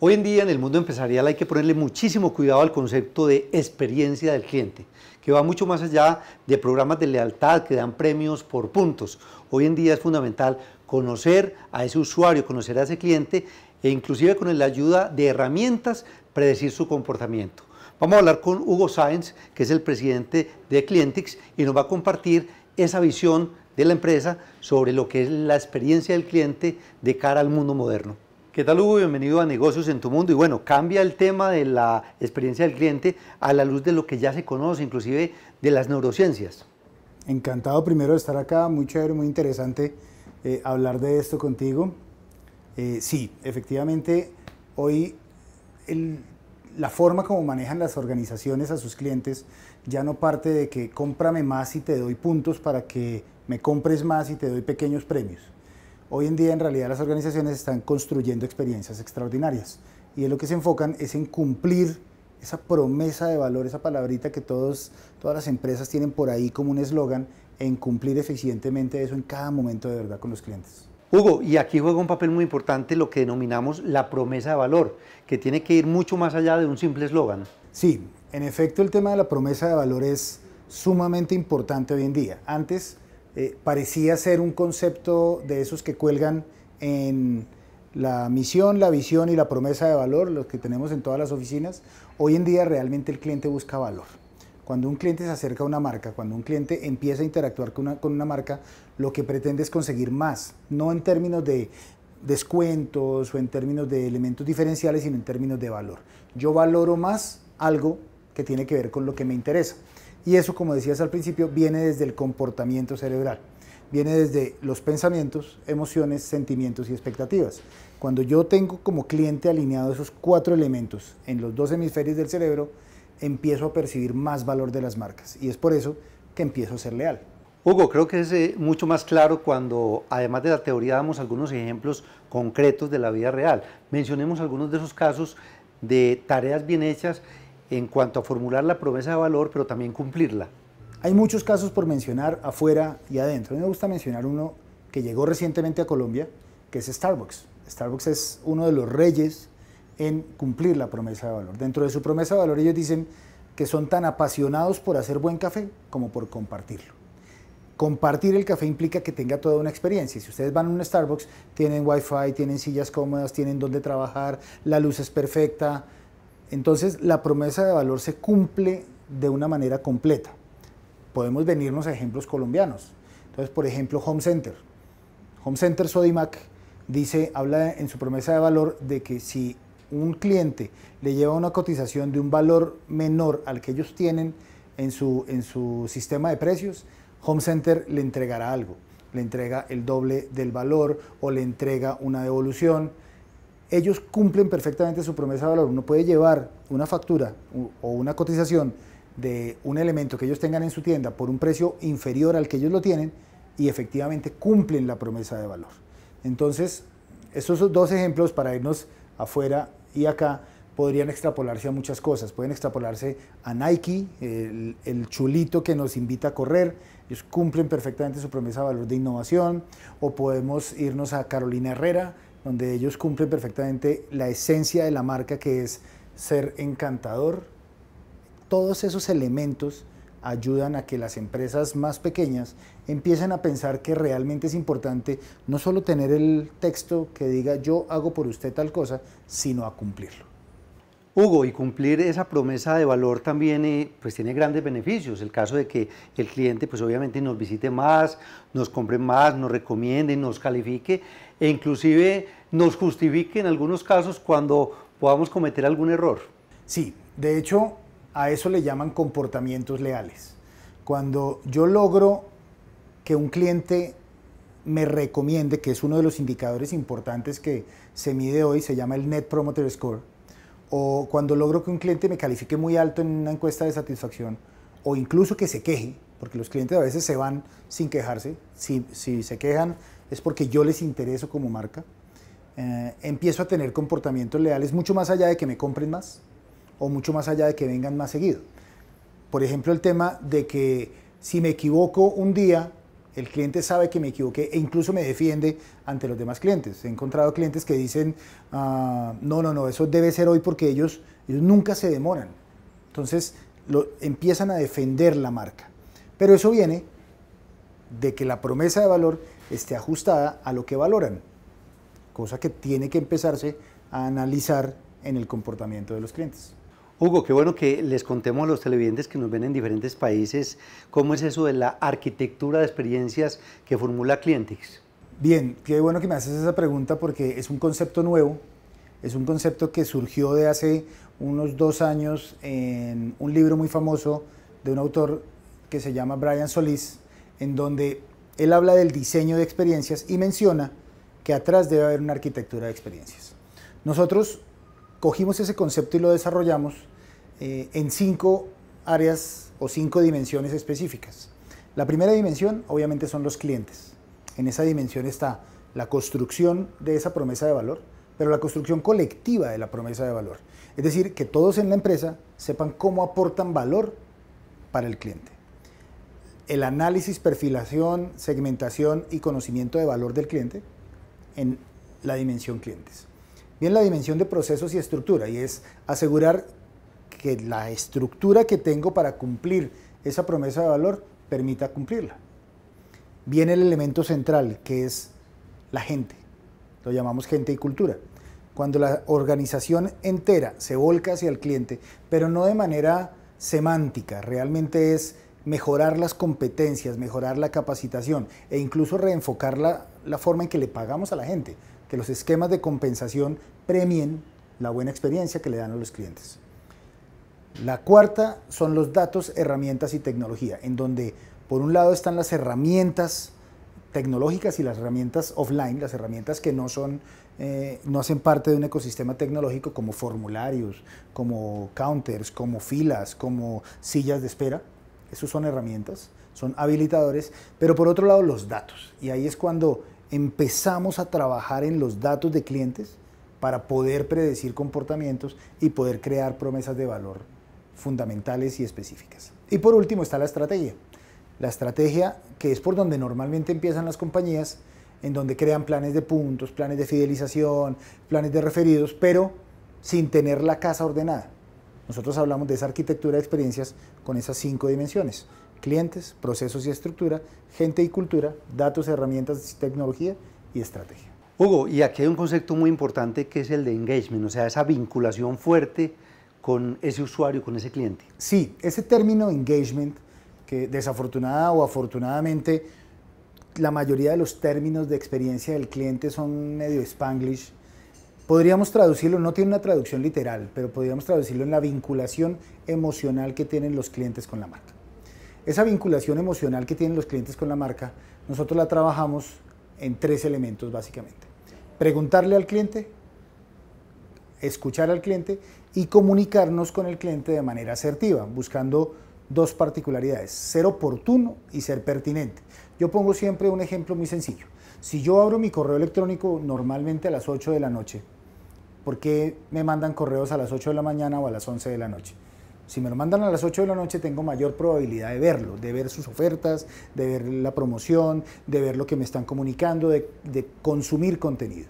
Hoy en día en el mundo empresarial hay que ponerle muchísimo cuidado al concepto de experiencia del cliente, que va mucho más allá de programas de lealtad que dan premios por puntos. Hoy en día es fundamental conocer a ese usuario, conocer a ese cliente e inclusive con la ayuda de herramientas predecir su comportamiento. Vamos a hablar con Hugo Sáenz, que es el presidente de Clientix y nos va a compartir esa visión de la empresa sobre lo que es la experiencia del cliente de cara al mundo moderno. ¿Qué tal Hugo? Bienvenido a Negocios en tu Mundo. Y bueno, cambia el tema de la experiencia del cliente a la luz de lo que ya se conoce, inclusive de las neurociencias. Encantado primero de estar acá, muy chévere, muy interesante eh, hablar de esto contigo. Eh, sí, efectivamente, hoy la forma como manejan las organizaciones a sus clientes ya no parte de que cómprame más y te doy puntos para que me compres más y te doy pequeños premios Hoy en día en realidad las organizaciones están construyendo experiencias extraordinarias y es lo que se enfocan es en cumplir esa promesa de valor, esa palabrita que todos, todas las empresas tienen por ahí como un eslogan, en cumplir eficientemente eso en cada momento de verdad con los clientes. Hugo, y aquí juega un papel muy importante lo que denominamos la promesa de valor, que tiene que ir mucho más allá de un simple eslogan. Sí, en efecto el tema de la promesa de valor es sumamente importante hoy en día. Antes eh, parecía ser un concepto de esos que cuelgan en la misión, la visión y la promesa de valor, los que tenemos en todas las oficinas. Hoy en día realmente el cliente busca valor. Cuando un cliente se acerca a una marca, cuando un cliente empieza a interactuar con una, con una marca, lo que pretende es conseguir más, no en términos de descuentos o en términos de elementos diferenciales, sino en términos de valor. Yo valoro más algo que tiene que ver con lo que me interesa. Y eso, como decías al principio, viene desde el comportamiento cerebral. Viene desde los pensamientos, emociones, sentimientos y expectativas. Cuando yo tengo como cliente alineado esos cuatro elementos en los dos hemisferios del cerebro, empiezo a percibir más valor de las marcas. Y es por eso que empiezo a ser leal. Hugo, creo que es eh, mucho más claro cuando, además de la teoría, damos algunos ejemplos concretos de la vida real. Mencionemos algunos de esos casos de tareas bien hechas en cuanto a formular la promesa de valor, pero también cumplirla. Hay muchos casos por mencionar afuera y adentro. A mí me gusta mencionar uno que llegó recientemente a Colombia, que es Starbucks. Starbucks es uno de los reyes en cumplir la promesa de valor. Dentro de su promesa de valor ellos dicen que son tan apasionados por hacer buen café como por compartirlo. Compartir el café implica que tenga toda una experiencia. Si ustedes van a un Starbucks, tienen wifi, tienen sillas cómodas, tienen donde trabajar, la luz es perfecta, entonces la promesa de valor se cumple de una manera completa. Podemos venirnos a ejemplos colombianos. Entonces, por ejemplo, Home Center. Home Center Sodimac dice, habla en su promesa de valor de que si un cliente le lleva una cotización de un valor menor al que ellos tienen en su, en su sistema de precios, Home Center le entregará algo. Le entrega el doble del valor o le entrega una devolución ellos cumplen perfectamente su promesa de valor. Uno puede llevar una factura o una cotización de un elemento que ellos tengan en su tienda por un precio inferior al que ellos lo tienen y efectivamente cumplen la promesa de valor. Entonces, esos dos ejemplos para irnos afuera y acá podrían extrapolarse a muchas cosas. Pueden extrapolarse a Nike, el, el, chulito que nos invita a correr. Ellos cumplen perfectamente su promesa de valor de innovación. O podemos irnos a Carolina Herrera, donde ellos cumplen perfectamente la esencia de la marca que es ser encantador. Todos esos elementos ayudan a que las empresas más pequeñas empiecen a pensar que realmente es importante no solo tener el texto que diga yo hago por usted tal cosa, sino a cumplirlo. Hugo, y cumplir esa promesa de valor también eh, pues tiene grandes beneficios. El caso de que el cliente pues obviamente nos visite más, nos compre más, nos recomiende, nos califique e inclusive nos justifique en algunos casos cuando podamos cometer algún error. Sí, de hecho a eso le llaman comportamientos leales. Cuando yo logro que un cliente me recomiende, que es uno de los indicadores importantes que se mide hoy, se llama el Net Promoter Score, o cuando logro que un cliente me califique muy alto en una encuesta de satisfacción, o incluso que se queje, porque los clientes a veces se van sin quejarse, si, si se quejan es porque yo les intereso como marca, eh, empiezo a tener comportamientos leales mucho más allá de que me compren más o mucho más allá de que vengan más seguido. Por ejemplo, el tema de que si me equivoco un día, el cliente sabe que me equivoqué e incluso me defiende ante los demás clientes. He encontrado clientes que dicen, ah, no, no, no, eso debe ser hoy porque ellos, ellos nunca se demoran. Entonces empiezan a defender la marca. Pero eso viene de que la promesa de valor esté ajustada a lo que valoran cosa que tiene que empezarse a analizar en el comportamiento de los clientes. Hugo, qué bueno que les contemos a los televidentes que nos ven en diferentes países cómo es eso de la arquitectura de experiencias que formula Clientix. Bien, qué bueno que me haces esa pregunta porque es un concepto nuevo, es un concepto que surgió de hace unos dos años en un libro muy famoso de un autor que se llama Brian Solís, en donde él habla del diseño de experiencias y menciona que atrás debe haber una arquitectura de experiencias. Nosotros cogimos ese concepto y lo desarrollamos eh, en cinco áreas o cinco dimensiones específicas. La primera dimensión obviamente son los clientes. En esa dimensión está la construcción de esa promesa de valor, pero la construcción colectiva de la promesa de valor. Es decir, que todos en la empresa sepan cómo aportan valor para el cliente. El análisis, perfilación, segmentación y conocimiento de valor del cliente, en la dimensión clientes. Bien, la dimensión de procesos y estructura, y es asegurar que la estructura que tengo para cumplir esa promesa de valor permita cumplirla. Viene el elemento central, que es la gente. Lo llamamos gente y cultura. Cuando la organización entera se volca hacia el cliente, pero no de manera semántica, realmente es mejorar las competencias, mejorar la capacitación e incluso reenfocarla la forma en que le pagamos a la gente, que los esquemas de compensación premien la buena experiencia que le dan a los clientes. La cuarta son los datos, herramientas y tecnología, en donde por un lado están las herramientas tecnológicas y las herramientas offline, las herramientas que no son, eh, no hacen parte de un ecosistema tecnológico como formularios, como counters, como filas, como sillas de espera. Esas son herramientas son habilitadores, pero por otro lado los datos. Y ahí es cuando empezamos a trabajar en los datos de clientes para poder predecir comportamientos y poder crear promesas de valor fundamentales y específicas. Y por último está la estrategia. La estrategia que es por donde normalmente empiezan las compañías, en donde crean planes de puntos, planes de fidelización, planes de referidos, pero sin tener la casa ordenada. Nosotros hablamos de esa arquitectura de experiencias con esas cinco dimensiones clientes, procesos y estructura, gente y cultura, datos, herramientas, tecnología y estrategia. Hugo, y aquí hay un concepto muy importante que es el de engagement, o sea, esa vinculación fuerte con ese usuario, con ese cliente. Sí, ese término engagement, que desafortunada o afortunadamente la mayoría de los términos de experiencia del cliente son medio spanglish, podríamos traducirlo, no tiene una traducción literal, pero podríamos traducirlo en la vinculación emocional que tienen los clientes con la marca. Esa vinculación emocional que tienen los clientes con la marca, nosotros la trabajamos en tres elementos básicamente. Preguntarle al cliente, escuchar al cliente y comunicarnos con el cliente de manera asertiva, buscando dos particularidades, ser oportuno y ser pertinente. Yo pongo siempre un ejemplo muy sencillo. Si yo abro mi correo electrónico normalmente a las 8 de la noche, ¿por qué me mandan correos a las 8 de la mañana o a las 11 de la noche? Si me lo mandan a las 8 de la noche, tengo mayor probabilidad de verlo, de ver sus ofertas, de ver la promoción, de ver lo que me están comunicando, de, de consumir contenido.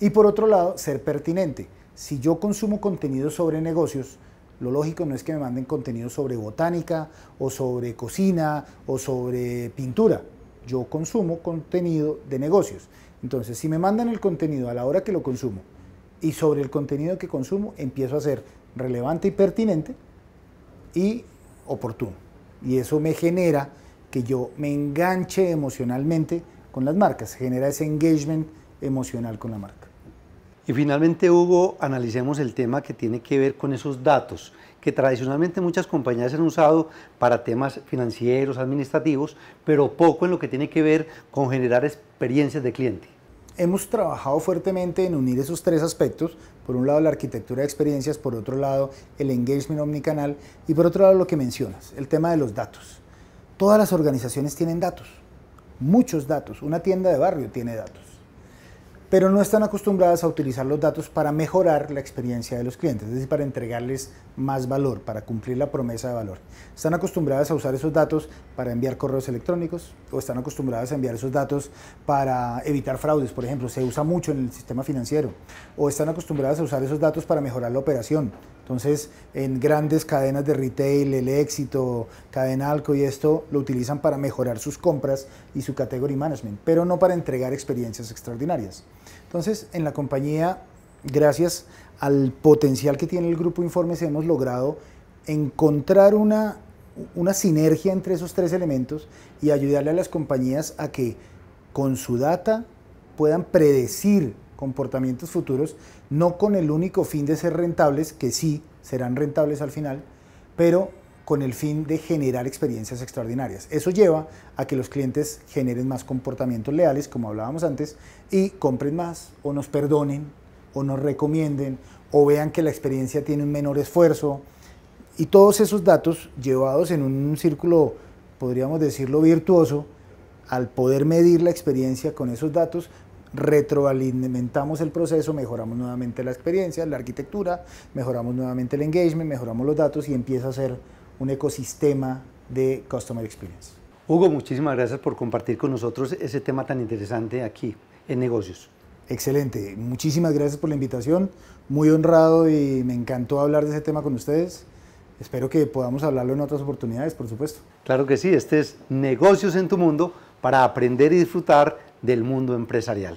Y por otro lado, ser pertinente. Si yo consumo contenido sobre negocios, lo lógico no es que me manden contenido sobre botánica o sobre cocina o sobre pintura. Yo consumo contenido de negocios. Entonces, si me mandan el contenido a la hora que lo consumo y sobre el contenido que consumo, empiezo a ser relevante y pertinente y oportuno. Y eso me genera que yo me enganche emocionalmente con las marcas, genera ese engagement emocional con la marca. Y finalmente, Hugo, analicemos el tema que tiene que ver con esos datos que tradicionalmente muchas compañías han usado para temas financieros, administrativos, pero poco en lo que tiene que ver con generar experiencias de cliente. Hemos trabajado fuertemente en unir esos tres aspectos, por un lado la arquitectura de experiencias, por otro lado el engagement omnicanal y por otro lado lo que mencionas, el tema de los datos. Todas las organizaciones tienen datos, muchos datos, una tienda de barrio tiene datos pero no están acostumbradas a utilizar los datos para mejorar la experiencia de los clientes, es decir, para entregarles más valor, para cumplir la promesa de valor. Están acostumbradas a usar esos datos para enviar correos electrónicos o están acostumbradas a enviar esos datos para evitar fraudes, por ejemplo, se usa mucho en el sistema financiero, o están acostumbradas a usar esos datos para mejorar la operación, entonces, en grandes cadenas de retail, el éxito, cadena Alco y esto, lo utilizan para mejorar sus compras y su category management, pero no para entregar experiencias extraordinarias. Entonces, en la compañía, gracias al potencial que tiene el grupo Informes, hemos logrado encontrar una, una sinergia entre esos tres elementos y ayudarle a las compañías a que con su data puedan predecir comportamientos futuros, no con el único fin de ser rentables, que sí serán rentables al final, pero con el fin de generar experiencias extraordinarias. Eso lleva a que los clientes generen más comportamientos leales, como hablábamos antes, y compren más, o nos perdonen, o nos recomienden, o vean que la experiencia tiene un menor esfuerzo. Y todos esos datos llevados en un círculo, podríamos decirlo, virtuoso, al poder medir la experiencia con esos datos, retroalimentamos el proceso, mejoramos nuevamente la experiencia, la arquitectura, mejoramos nuevamente el engagement, mejoramos los datos y empieza a ser un ecosistema de Customer Experience. Hugo, muchísimas gracias por compartir con nosotros ese tema tan interesante aquí en negocios. Excelente, muchísimas gracias por la invitación, muy honrado y me encantó hablar de ese tema con ustedes. Espero que podamos hablarlo en otras oportunidades, por supuesto. Claro que sí, este es Negocios en tu Mundo para aprender y disfrutar del mundo empresarial.